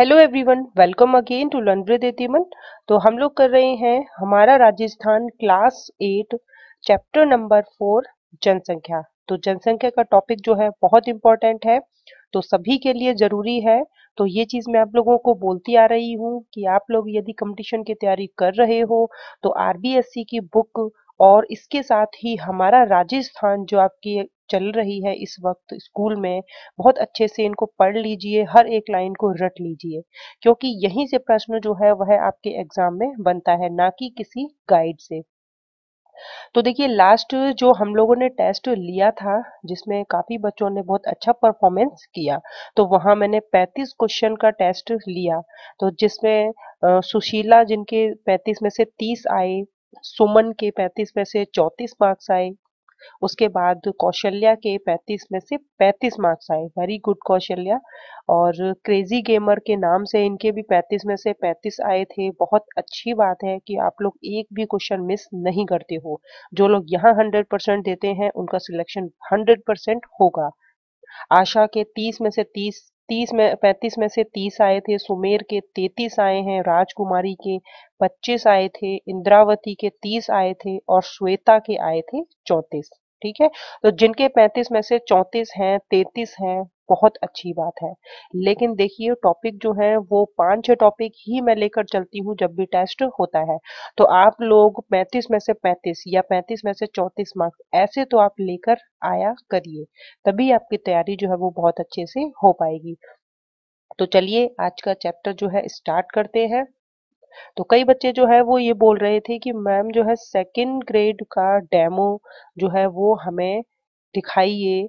hello everyone welcome again to लंड्रे देतीमन तो हम लोग कर रहे हैं हमारा Rajasthan class eight chapter number four जनसंख्या तो जनसंख्या का टॉपिक जो है बहुत इम्पोर्टेंट है तो सभी के लिए ज़रूरी है तो ये चीज़ मैं आप लोगों को बोलती आ रही हूँ कि आप लोग यदि कंपटीशन की तैयारी कर रहे हो तो आरबीएससी की बुक और इसके साथ ही हमारा राजस्थान जो आपकी चल रही है इस वक्त स्कूल में बहुत अच्छे से इनको पढ़ लीजिए हर एक लाइन को रट लीजिए क्योंकि यहीं से प्रश्न जो है वह आपके एग्जाम में बनता है ना कि किसी गाइड से तो देखिए लास्ट जो हम लोगों ने टेस्ट लिया था जिसमें काफ़ी बच्चों ने बहुत अच्छा परफॉर्मेंस किया तो वहां मैंने 35 क्वेश्चन का टेस्ट लिया तो जिसमें सुशीला जिनके 35 में से 30 आए सुमन के 35 में से 34 मार्क्स आए उसके बाद कौशल्या के 35 में से 35 मार्क्स आए वेरी गुड कौशल्या और क्रेजी गेमर के नाम से इनके भी 35 में से 35 आए थे बहुत अच्छी बात है कि आप लोग एक भी क्वेश्चन मिस नहीं करते हो जो लोग यहाँ 100 परसेंट देते हैं उनका सिलेक्शन 100 परसेंट होगा आशा के 30 में से तीस में पैंतीस में से तीस आए थे सुमेर के तैतीस आए हैं राजकुमारी के पच्चीस आए थे इंद्रावती के तीस आए थे और श्वेता के आए थे चौंतीस ठीक है तो जिनके पैंतीस में से चौंतीस हैं तैतीस हैं बहुत अच्छी बात है लेकिन देखिए टॉपिक जो है वो पांच छह टॉपिक ही मैं लेकर चलती हूँ जब भी टेस्ट होता है तो आप लोग पैंतीस में से पैंतीस या पैंतीस में से चौतीस मार्क्स ऐसे तो आप लेकर आया करिए तभी आपकी तैयारी जो है वो बहुत अच्छे से हो पाएगी तो चलिए आज का चैप्टर जो है स्टार्ट करते हैं तो कई बच्चे जो है वो ये बोल रहे थे कि मैम जो है सेकंड ग्रेड का डेमो जो है वो हमें दिखाइए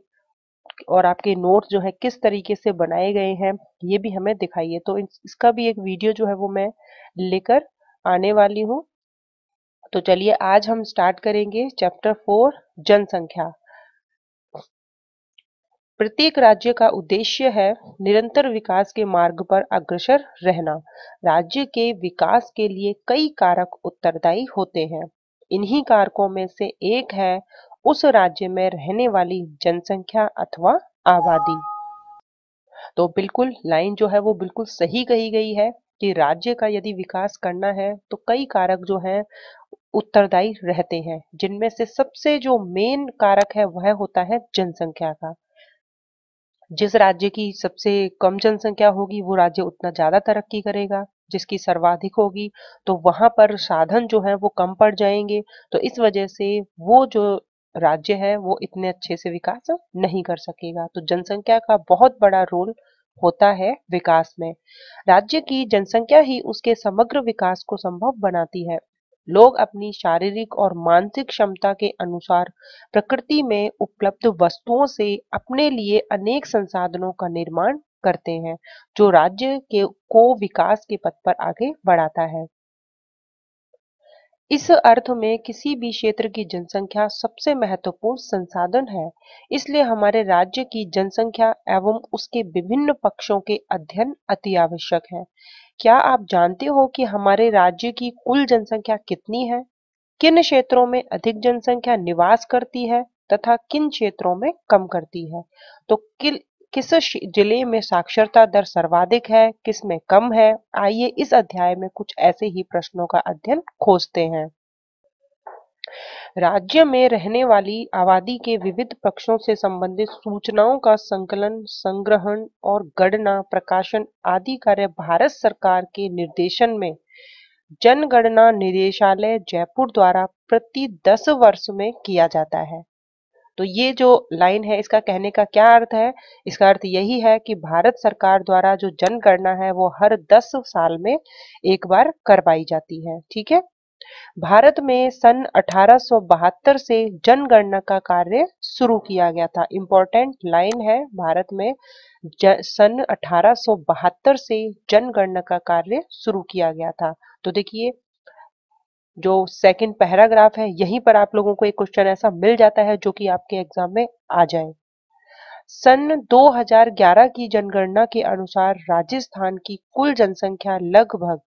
और आपके नोट जो है किस तरीके से बनाए गए हैं ये भी हमें दिखाइए तो इसका भी एक वीडियो जो है वो मैं लेकर आने वाली हूँ तो चलिए आज हम स्टार्ट करेंगे चैप्टर फोर जनसंख्या प्रत्येक राज्य का उद्देश्य है निरंतर विकास के मार्ग पर अग्रसर रहना राज्य के विकास के लिए कई कारक उत्तरदायी होते हैं इन्हीं कारकों में से एक है उस राज्य में रहने वाली जनसंख्या अथवा आबादी तो बिल्कुल लाइन जो है वो बिल्कुल सही कही गई है कि राज्य का यदि विकास करना है तो कई कारक जो हैं उत्तरदायी रहते हैं जिनमें से सबसे जो मेन कारक है वह होता है जनसंख्या का जिस राज्य की सबसे कम जनसंख्या होगी वो राज्य उतना ज्यादा तरक्की करेगा जिसकी सर्वाधिक होगी तो वहां पर साधन जो है वो कम पड़ जाएंगे तो इस वजह से वो जो राज्य है वो इतने अच्छे से विकास नहीं कर सकेगा तो जनसंख्या का बहुत बड़ा रोल होता है विकास में राज्य की जनसंख्या ही उसके समग्र विकास को संभव बनाती है लोग अपनी शारीरिक और मानसिक क्षमता के अनुसार प्रकृति में उपलब्ध वस्तुओं से अपने लिए अनेक संसाधनों का निर्माण करते हैं जो राज्य के को विकास के पथ पर आगे बढ़ाता है इस अर्थ में किसी भी क्षेत्र की जनसंख्या सबसे महत्वपूर्ण संसाधन है इसलिए हमारे राज्य की जनसंख्या एवं उसके विभिन्न पक्षों के अध्ययन अति आवश्यक है क्या आप जानते हो कि हमारे राज्य की कुल जनसंख्या कितनी है किन क्षेत्रों में अधिक जनसंख्या निवास करती है तथा किन क्षेत्रों में कम करती है तो किल किस जिले में साक्षरता दर सर्वाधिक है किस में कम है आइए इस अध्याय में कुछ ऐसे ही प्रश्नों का अध्ययन खोजते हैं राज्य में रहने वाली आबादी के विविध पक्षों से संबंधित सूचनाओं का संकलन संग्रहण और गणना प्रकाशन आदि कार्य भारत सरकार के निर्देशन में जनगणना निदेशालय जयपुर द्वारा प्रति दस वर्ष में किया जाता है तो ये जो लाइन है इसका कहने का क्या अर्थ है इसका अर्थ यही है कि भारत सरकार द्वारा जो जनगणना है वो हर दस साल में एक बार करवाई जाती है ठीक है भारत में सन 1872 से जनगणना का कार्य शुरू किया गया था इम्पोर्टेंट लाइन है भारत में ज, सन 1872 से जनगणना का कार्य शुरू किया गया था तो देखिए जो सेकंड पैराग्राफ है यहीं पर आप लोगों को एक क्वेश्चन ऐसा मिल जाता है जो कि आपके एग्जाम में आ जाए सन 2011 की जनगणना के अनुसार राजस्थान की कुल जनसंख्या लगभग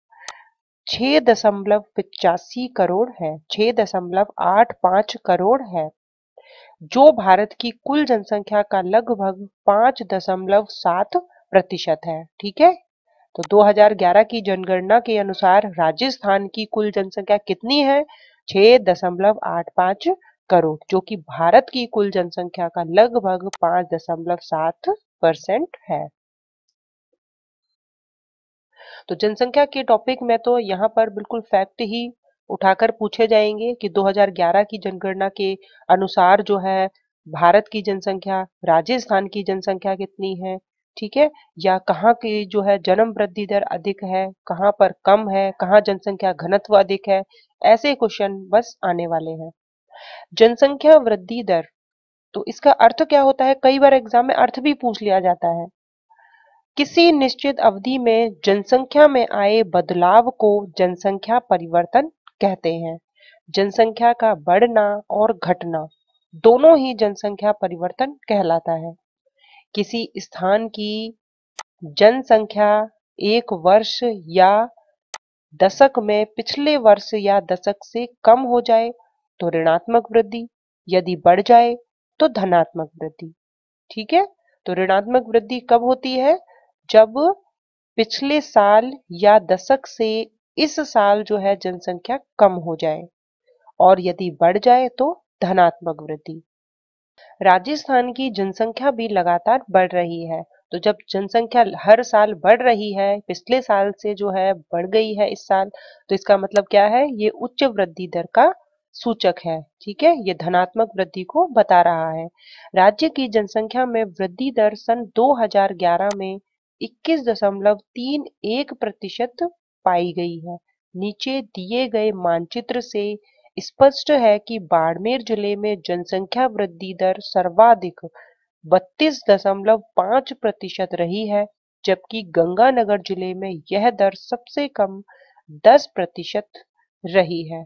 छह दशमलव पिचासी करोड़ है छह दशमलव आठ पांच करोड़ है जो भारत की कुल जनसंख्या का लगभग पांच दशमलव सात प्रतिशत है ठीक है तो 2011 की जनगणना के अनुसार राजस्थान की कुल जनसंख्या कितनी है छह दशमलव आठ पांच करोड़ जो कि भारत की कुल जनसंख्या का लगभग पांच दशमलव सात परसेंट है तो जनसंख्या के टॉपिक में तो यहाँ पर बिल्कुल फैक्ट ही उठाकर पूछे जाएंगे कि 2011 की जनगणना के अनुसार जो है भारत की जनसंख्या राजस्थान की जनसंख्या कितनी है ठीक है या कहाँ की जो है जन्म वृद्धि दर अधिक है कहाँ पर कम है कहाँ जनसंख्या घनत्व अधिक है ऐसे क्वेश्चन बस आने वाले हैं जनसंख्या वृद्धि दर तो इसका अर्थ क्या होता है कई बार एग्जाम में अर्थ भी पूछ लिया जाता है किसी निश्चित अवधि में जनसंख्या में आए बदलाव को जनसंख्या परिवर्तन कहते हैं जनसंख्या का बढ़ना और घटना दोनों ही जनसंख्या परिवर्तन कहलाता है किसी स्थान की जनसंख्या एक वर्ष या दशक में पिछले वर्ष या दशक से कम हो जाए तो ऋणात्मक वृद्धि यदि बढ़ जाए तो धनात्मक वृद्धि ठीक है तो ऋणात्मक वृद्धि कब होती है जब पिछले साल या दशक से इस साल जो है जनसंख्या कम हो जाए और यदि बढ़ जाए तो धनात्मक वृद्धि राजस्थान की जनसंख्या भी लगातार बढ़ रही है तो जब जनसंख्या हर साल बढ़ रही है पिछले साल से जो है बढ़ गई है इस साल तो इसका मतलब क्या है ये उच्च वृद्धि दर का सूचक है ठीक है ये धनात्मक वृद्धि को बता रहा है राज्य की जनसंख्या में वृद्धि दर सन 2011 में 21.31 प्रतिशत पाई गई है नीचे दिए गए मानचित्र से स्पष्ट है कि बाड़मेर जिले में जनसंख्या वृद्धि दर सर्वाधिक बत्तीस दशमलव पांच प्रतिशत रही है जबकि गंगानगर जिले में यह दर सबसे कम दस प्रतिशत रही है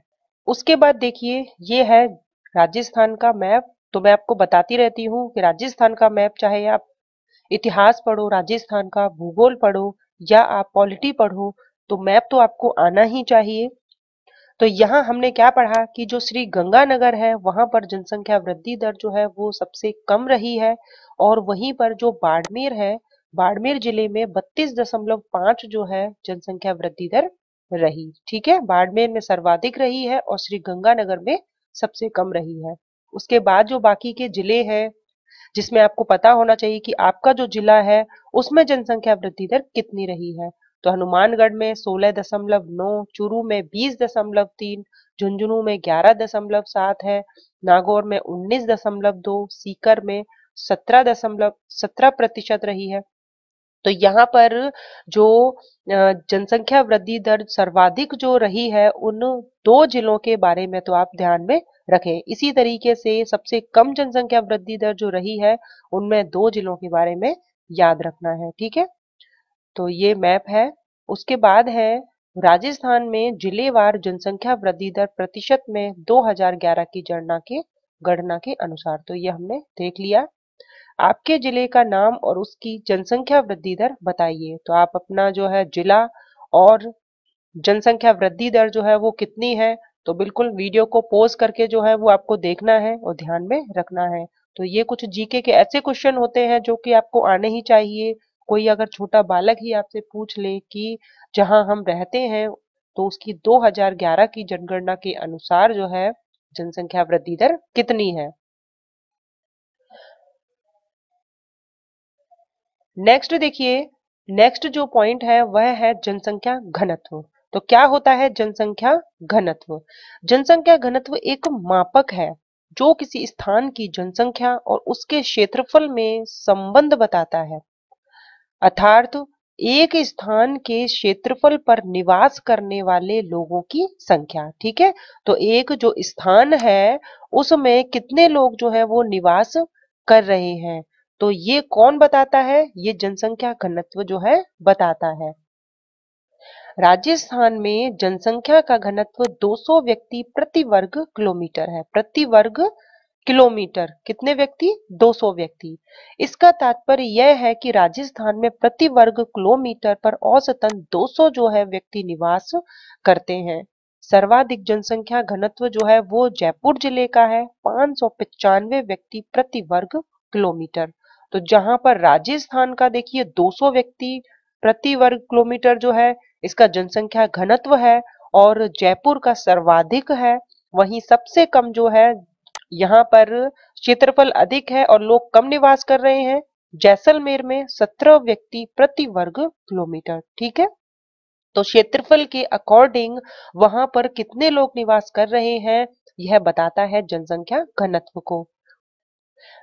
उसके बाद देखिए यह है राजस्थान का मैप तो मैं आपको बताती रहती हूँ कि राजस्थान का मैप चाहे आप इतिहास पढ़ो राजस्थान का भूगोल पढ़ो या आप पॉलिटी पढ़ो तो मैप तो आपको आना ही चाहिए तो यहाँ हमने क्या पढ़ा कि जो श्री गंगानगर है वहां पर जनसंख्या वृद्धि दर जो है वो सबसे कम रही है और वहीं पर जो बाड़मेर है बाड़मेर जिले में बत्तीस दशमलव पांच जो है जनसंख्या वृद्धि दर रही ठीक है बाड़मेर में सर्वाधिक रही है और श्री गंगानगर में सबसे कम रही है उसके बाद जो बाकी के जिले हैं जिसमें आपको पता होना चाहिए कि आपका जो जिला है उसमें जनसंख्या वृद्धि दर कितनी रही है तो हनुमानगढ़ में सोलह दशमलव नौ चुरू में बीस दशमलव तीन झुंझुनू में ग्यारह दशमलव सात है नागौर में उन्नीस दशमलव दो सीकर में सत्रह दशमलव सत्रह प्रतिशत रही है तो यहाँ पर जो जनसंख्या वृद्धि दर सर्वाधिक जो रही है उन दो जिलों के बारे में तो आप ध्यान में रखें इसी तरीके से सबसे कम जनसंख्या वृद्धि दर जो रही है उनमें दो जिलों के बारे में याद रखना है ठीक है तो ये मैप है उसके बाद है राजस्थान में जिलेवार जनसंख्या वृद्धि दर प्रतिशत में 2011 की जनना के गणना के अनुसार तो ये हमने देख लिया आपके जिले का नाम और उसकी जनसंख्या वृद्धि दर बताइए तो आप अपना जो है जिला और जनसंख्या वृद्धि दर जो है वो कितनी है तो बिल्कुल वीडियो को पोज करके जो है वो आपको देखना है और ध्यान में रखना है तो ये कुछ जीके के ऐसे क्वेश्चन होते हैं जो कि आपको आने ही चाहिए कोई अगर छोटा बालक ही आपसे पूछ ले कि जहां हम रहते हैं तो उसकी 2011 की जनगणना के अनुसार जो है जनसंख्या वृद्धि दर कितनी है नेक्स्ट देखिए नेक्स्ट जो पॉइंट है वह है जनसंख्या घनत्व तो क्या होता है जनसंख्या घनत्व जनसंख्या घनत्व एक मापक है जो किसी स्थान की जनसंख्या और उसके क्षेत्रफल में संबंध बताता है अर्थात एक स्थान के क्षेत्रफल पर निवास करने वाले लोगों की संख्या ठीक है तो एक जो स्थान है उसमें कितने लोग जो है वो निवास कर रहे हैं तो ये कौन बताता है ये जनसंख्या घनत्व जो है बताता है राजस्थान में जनसंख्या का घनत्व 200 व्यक्ति प्रति वर्ग किलोमीटर है प्रति वर्ग किलोमीटर कितने व्यक्ति 200 व्यक्ति इसका तात्पर्य यह है कि राजस्थान में प्रति वर्ग किलोमीटर पर औसतन 200 जो है व्यक्ति निवास करते हैं सर्वाधिक जनसंख्या घनत्व जो है वो जयपुर जिले का है पांच व्यक्ति प्रति वर्ग किलोमीटर तो जहां पर राजस्थान का देखिए 200 व्यक्ति प्रति वर्ग किलोमीटर जो है इसका जनसंख्या घनत्व है और जयपुर का सर्वाधिक है वहीं सबसे कम जो है यहाँ पर क्षेत्रफल अधिक है और लोग कम निवास कर रहे हैं जैसलमेर में सत्रह व्यक्ति प्रति वर्ग किलोमीटर ठीक है तो क्षेत्रफल के अकॉर्डिंग वहां पर कितने लोग निवास कर रहे हैं यह बताता है जनसंख्या घनत्व को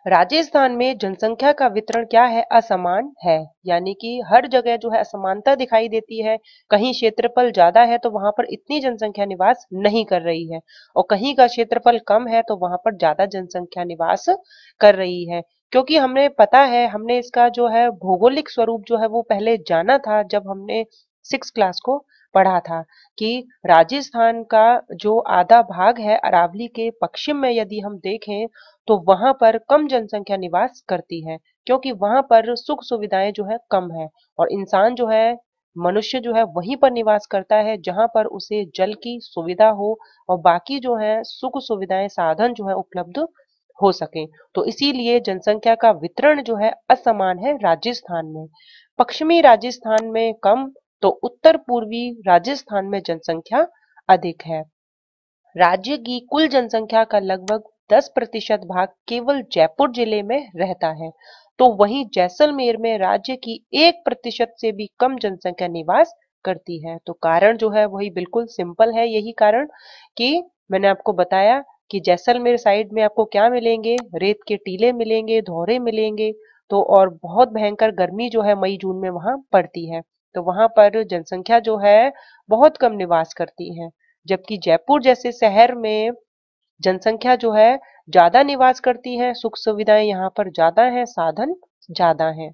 राजस्थान में जनसंख्या का वितरण क्या है असमान है यानी कि हर जगह जो है असमानता दिखाई देती है कहीं क्षेत्रफल ज्यादा है तो वहां पर इतनी जनसंख्या निवास नहीं कर रही है और कहीं का क्षेत्रफल कम है तो वहां पर ज्यादा जनसंख्या निवास कर रही है क्योंकि हमने पता है हमने इसका जो है भौगोलिक स्वरूप जो है वो पहले जाना था जब हमने सिक्स क्लास को पढ़ा था कि राजस्थान का जो आधा भाग है अरावली के पश्चिम में यदि हम देखें तो वहां पर कम जनसंख्या निवास करती है क्योंकि वहां पर सुख सुविधाएं जो है कम है और इंसान जो है मनुष्य जो है वहीं पर निवास करता है जहां पर उसे जल की सुविधा हो और बाकी जो है सुख सुविधाएं साधन जो है उपलब्ध हो सके तो इसीलिए जनसंख्या का वितरण जो है असमान है राजस्थान में पश्चिमी राजस्थान में कम तो उत्तर पूर्वी राजस्थान में जनसंख्या अधिक है राज्य की कुल जनसंख्या का लगभग 10 प्रतिशत भाग केवल जयपुर जिले में रहता है तो वहीं जैसलमेर में राज्य की एक प्रतिशत से भी कम जनसंख्या निवास करती है तो कारण जो है वही बिल्कुल सिंपल है यही कारण कि मैंने आपको बताया कि जैसलमेर साइड में आपको क्या मिलेंगे रेत के टीले मिलेंगे धोरे मिलेंगे तो और बहुत भयंकर गर्मी जो है मई जून में वहां पड़ती है तो वहां पर जनसंख्या जो है बहुत कम निवास करती है जबकि जयपुर जैसे शहर में जनसंख्या जो है ज्यादा निवास करती है सुख सुविधाएं यहाँ पर ज्यादा है साधन ज्यादा है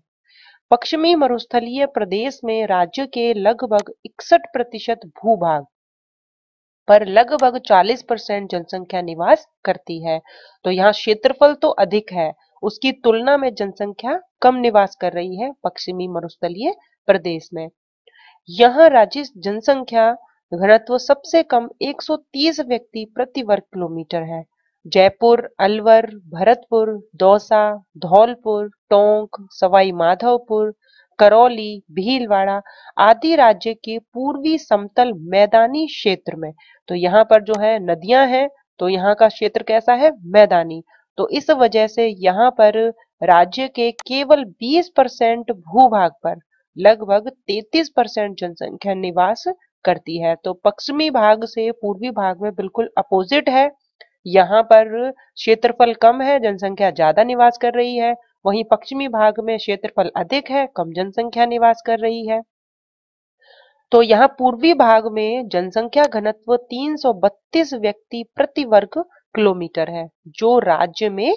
पश्चिमी मरुस्थलीय प्रदेश में राज्य के लगभग इकसठ प्रतिशत भूभाग पर लगभग 40 परसेंट जनसंख्या निवास करती है तो यहाँ क्षेत्रफल तो अधिक है उसकी तुलना में जनसंख्या कम निवास कर रही है पश्चिमी मरुस्थलीय प्रदेश में यहाँ राज्य जनसंख्या घनत्व सबसे कम 130 व्यक्ति प्रति वर्ग किलोमीटर है जयपुर अलवर भरतपुर दौसा धौलपुर टोंक सवाई माधवपुर करौली भीलवाड़ा आदि राज्य के पूर्वी समतल मैदानी क्षेत्र में तो यहाँ पर जो है नदियां हैं तो यहाँ का क्षेत्र कैसा है मैदानी तो इस वजह से यहाँ पर राज्य के केवल 20 परसेंट भूभाग पर लगभग 33 परसेंट जनसंख्या निवास करती है तो पश्चिमी भाग से पूर्वी भाग में बिल्कुल अपोजिट है यहाँ पर क्षेत्रफल कम है जनसंख्या ज्यादा निवास कर रही है वहीं पश्चिमी भाग में क्षेत्रफल अधिक है कम जनसंख्या निवास कर रही है तो यहाँ पूर्वी भाग में जनसंख्या घनत्व 332 व्यक्ति प्रति वर्ग किलोमीटर है जो राज्य में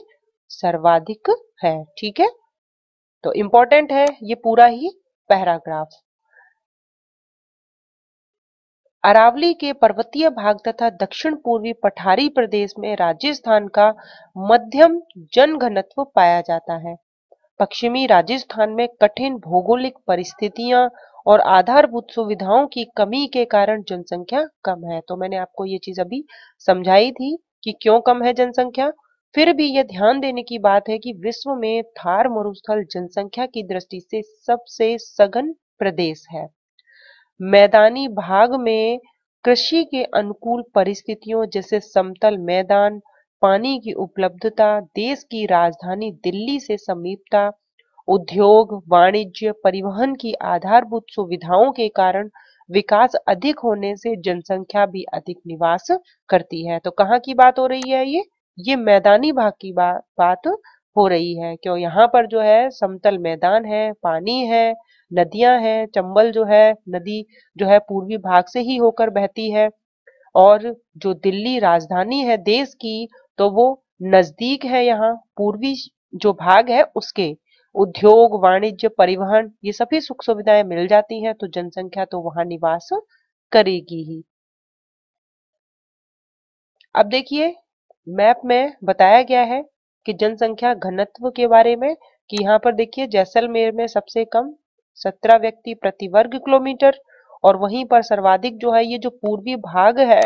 सर्वाधिक है ठीक है तो इम्पोर्टेंट है ये पूरा ही पैराग्राफ अरावली के पर्वतीय भाग तथा दक्षिण पूर्वी पठारी प्रदेश में राजस्थान का मध्यम जनघनत्व पाया जाता है पश्चिमी राजस्थान में कठिन भौगोलिक परिस्थितियां और आधारभूत सुविधाओं की कमी के कारण जनसंख्या कम है तो मैंने आपको ये चीज अभी समझाई थी कि क्यों कम है जनसंख्या फिर भी यह ध्यान देने की बात है कि विश्व में थार मरुस्थल जनसंख्या की दृष्टि से सबसे सघन प्रदेश है मैदानी भाग में कृषि के अनुकूल परिस्थितियों जैसे समतल मैदान पानी की उपलब्धता देश की राजधानी दिल्ली से समीपता उद्योग वाणिज्य परिवहन की आधारभूत सुविधाओं के कारण विकास अधिक होने से जनसंख्या भी अधिक निवास करती है तो कहाँ की बात हो रही है ये ये मैदानी भाग की बा, बात हो रही है क्यों यहाँ पर जो है समतल मैदान है पानी है नदियां हैं चंबल जो है नदी जो है पूर्वी भाग से ही होकर बहती है और जो दिल्ली राजधानी है देश की तो वो नजदीक है यहाँ पूर्वी जो भाग है उसके उद्योग वाणिज्य परिवहन ये सभी सुख सुविधाएं मिल जाती हैं तो जनसंख्या तो वहां निवास करेगी ही अब देखिए मैप में बताया गया है कि जनसंख्या घनत्व के बारे में कि यहाँ पर देखिए जैसलमेर में सबसे कम सत्रह व्यक्ति प्रति वर्ग किलोमीटर और वहीं पर सर्वाधिक जो है ये जो पूर्वी भाग है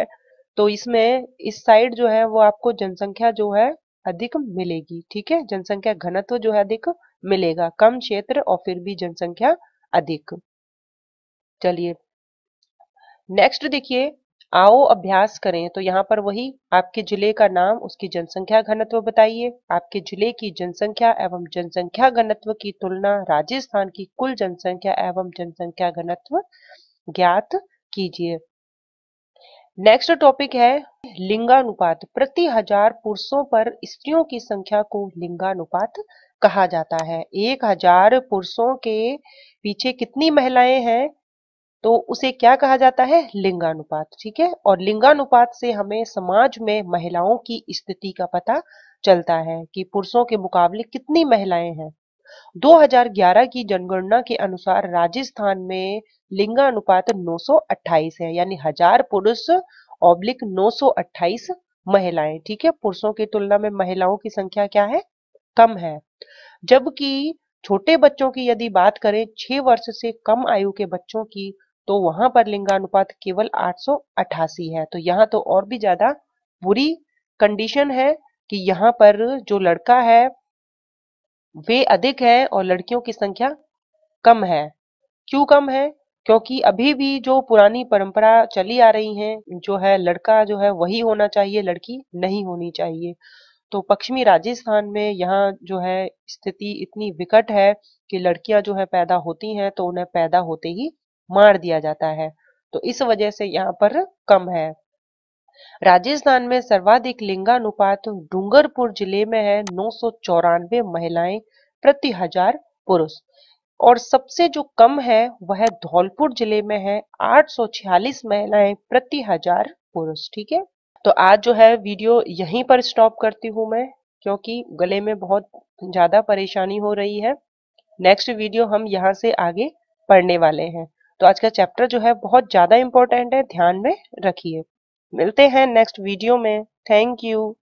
तो इसमें इस साइड जो है वो आपको जनसंख्या जो है अधिक मिलेगी ठीक है जनसंख्या घनत्व जो है अधिक मिलेगा कम क्षेत्र और फिर भी जनसंख्या अधिक चलिए नेक्स्ट देखिए आओ अभ्यास करें तो यहाँ पर वही आपके जिले का नाम उसकी जनसंख्या घनत्व बताइए आपके जिले की जनसंख्या एवं जनसंख्या घनत्व की तुलना राजस्थान की कुल जनसंख्या एवं जनसंख्या घनत्व ज्ञात कीजिए नेक्स्ट टॉपिक है लिंगानुपात प्रति हजार पुरुषों पर स्त्रियों की संख्या को लिंगानुपात कहा जाता है एक हजार पुरुषों के पीछे कितनी महिलाएं हैं तो उसे क्या कहा जाता है लिंगानुपात ठीक है और लिंगानुपात से हमें समाज में महिलाओं की स्थिति का पता चलता है कि पुरुषों के मुकाबले कितनी महिलाएं हैं 2011 की जनगणना के अनुसार राजस्थान में लिंगानुपात 928 है यानी हजार पुरुष ऑब्लिक 928 महिलाएं ठीक है पुरुषों की तुलना में महिलाओं की संख्या क्या है कम है जबकि छोटे बच्चों की यदि बात करें छह वर्ष से कम आयु के बच्चों की तो वहां पर लिंगानुपात केवल आठ है तो यहाँ तो और भी ज्यादा बुरी कंडीशन है कि यहाँ पर जो लड़का है वे अधिक है और लड़कियों की संख्या कम है क्यों कम है क्योंकि अभी भी जो पुरानी परंपरा चली आ रही है जो है लड़का जो है वही होना चाहिए लड़की नहीं होनी चाहिए तो पश्चिमी राजस्थान में यहाँ जो है स्थिति इतनी विकट है कि लड़कियां जो है पैदा होती हैं तो उन्हें पैदा होते ही मार दिया जाता है तो इस वजह से यहाँ पर कम है राजस्थान में सर्वाधिक लिंगानुपात डूंगरपुर जिले में है नौ महिलाएं प्रति हजार पुरुष और सबसे जो कम है वह धौलपुर जिले में है 846 महिलाएं प्रति हजार पुरुष ठीक है तो आज जो है वीडियो यहीं पर स्टॉप करती हूं मैं क्योंकि गले में बहुत ज्यादा परेशानी हो रही है नेक्स्ट वीडियो हम यहाँ से आगे पढ़ने वाले हैं तो आज का चैप्टर जो है बहुत ज़्यादा इंपॉर्टेंट है ध्यान में रखिए मिलते हैं नेक्स्ट वीडियो में थैंक यू